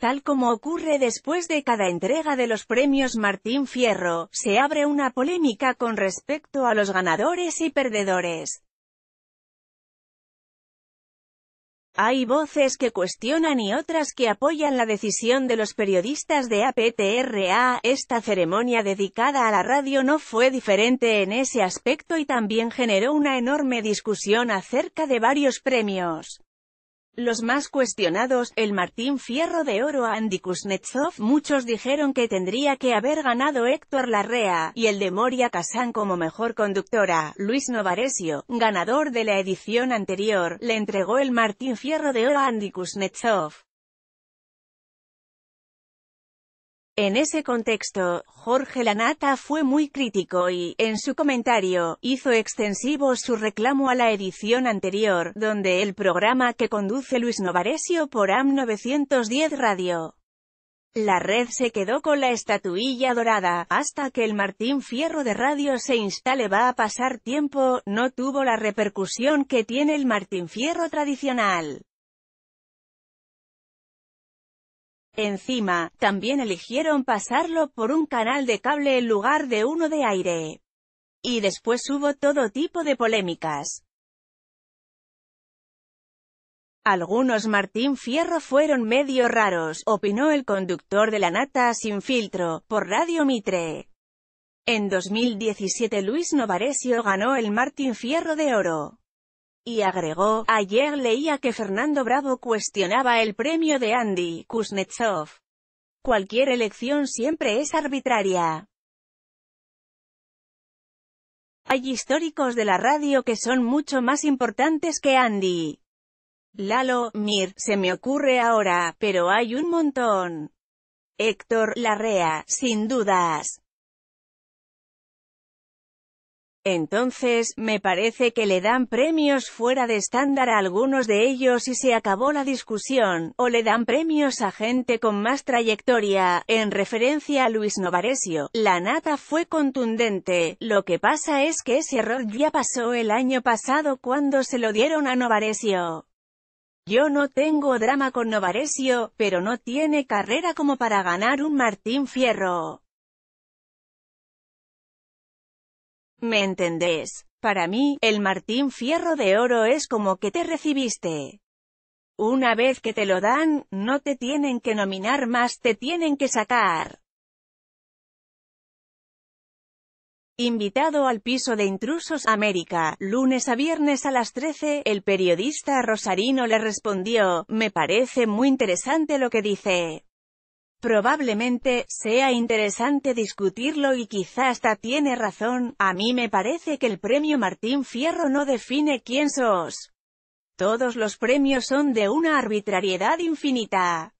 Tal como ocurre después de cada entrega de los premios Martín Fierro, se abre una polémica con respecto a los ganadores y perdedores. Hay voces que cuestionan y otras que apoyan la decisión de los periodistas de APTRA. Esta ceremonia dedicada a la radio no fue diferente en ese aspecto y también generó una enorme discusión acerca de varios premios. Los más cuestionados, el Martín Fierro de Oro a Andy Kuznetsov, muchos dijeron que tendría que haber ganado Héctor Larrea, y el de Moria Kazan como mejor conductora, Luis Novaresio, ganador de la edición anterior, le entregó el Martín Fierro de Oro a Andy Kuznetsov. En ese contexto, Jorge Lanata fue muy crítico y, en su comentario, hizo extensivo su reclamo a la edición anterior, donde el programa que conduce Luis Novaresio por AM 910 Radio. La red se quedó con la estatuilla dorada, hasta que el Martín Fierro de Radio se instale va a pasar tiempo, no tuvo la repercusión que tiene el Martín Fierro tradicional. Encima, también eligieron pasarlo por un canal de cable en lugar de uno de aire. Y después hubo todo tipo de polémicas. Algunos Martín Fierro fueron medio raros, opinó el conductor de La Nata Sin Filtro, por Radio Mitre. En 2017 Luis Novaresio ganó el Martín Fierro de Oro y agregó, ayer leía que Fernando Bravo cuestionaba el premio de Andy Kuznetsov. Cualquier elección siempre es arbitraria. Hay históricos de la radio que son mucho más importantes que Andy. Lalo, Mir, se me ocurre ahora, pero hay un montón. Héctor, Larrea, sin dudas. Entonces, me parece que le dan premios fuera de estándar a algunos de ellos y se acabó la discusión, o le dan premios a gente con más trayectoria. En referencia a Luis Novaresio, la nata fue contundente, lo que pasa es que ese error ya pasó el año pasado cuando se lo dieron a Novaresio. Yo no tengo drama con Novaresio, pero no tiene carrera como para ganar un Martín Fierro. ¿Me entendés? Para mí, el Martín Fierro de Oro es como que te recibiste. Una vez que te lo dan, no te tienen que nominar más, te tienen que sacar. Invitado al piso de Intrusos América, lunes a viernes a las 13, el periodista Rosarino le respondió, me parece muy interesante lo que dice. Probablemente, sea interesante discutirlo y quizá hasta tiene razón, a mí me parece que el premio Martín Fierro no define quién sos. Todos los premios son de una arbitrariedad infinita.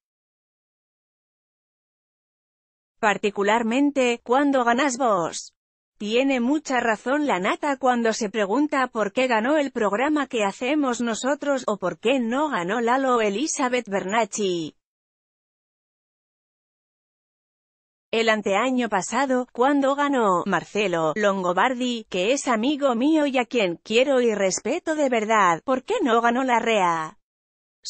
Particularmente, cuando ganás vos. Tiene mucha razón la nata cuando se pregunta por qué ganó el programa que hacemos nosotros o por qué no ganó Lalo Elizabeth Bernacci. El anteaño pasado, cuando ganó, Marcelo, Longobardi, que es amigo mío y a quien quiero y respeto de verdad, ¿por qué no ganó la REA?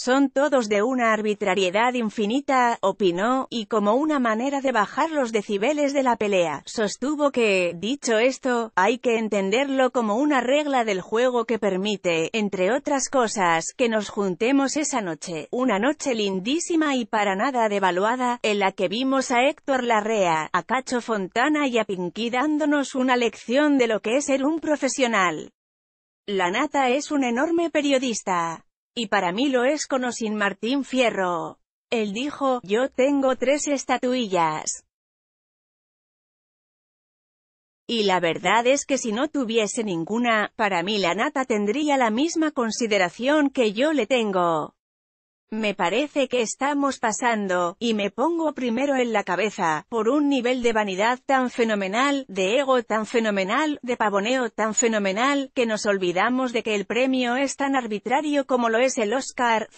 Son todos de una arbitrariedad infinita, opinó, y como una manera de bajar los decibeles de la pelea, sostuvo que, dicho esto, hay que entenderlo como una regla del juego que permite, entre otras cosas, que nos juntemos esa noche, una noche lindísima y para nada devaluada, en la que vimos a Héctor Larrea, a Cacho Fontana y a Pinky dándonos una lección de lo que es ser un profesional. La nata es un enorme periodista y para mí lo es con o sin Martín Fierro. Él dijo, yo tengo tres estatuillas. Y la verdad es que si no tuviese ninguna, para mí la nata tendría la misma consideración que yo le tengo. Me parece que estamos pasando, y me pongo primero en la cabeza, por un nivel de vanidad tan fenomenal, de ego tan fenomenal, de pavoneo tan fenomenal, que nos olvidamos de que el premio es tan arbitrario como lo es el Oscar,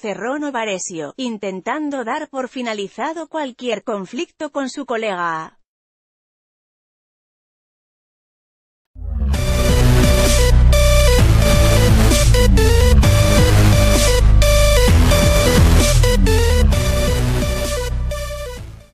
o Varesio, intentando dar por finalizado cualquier conflicto con su colega.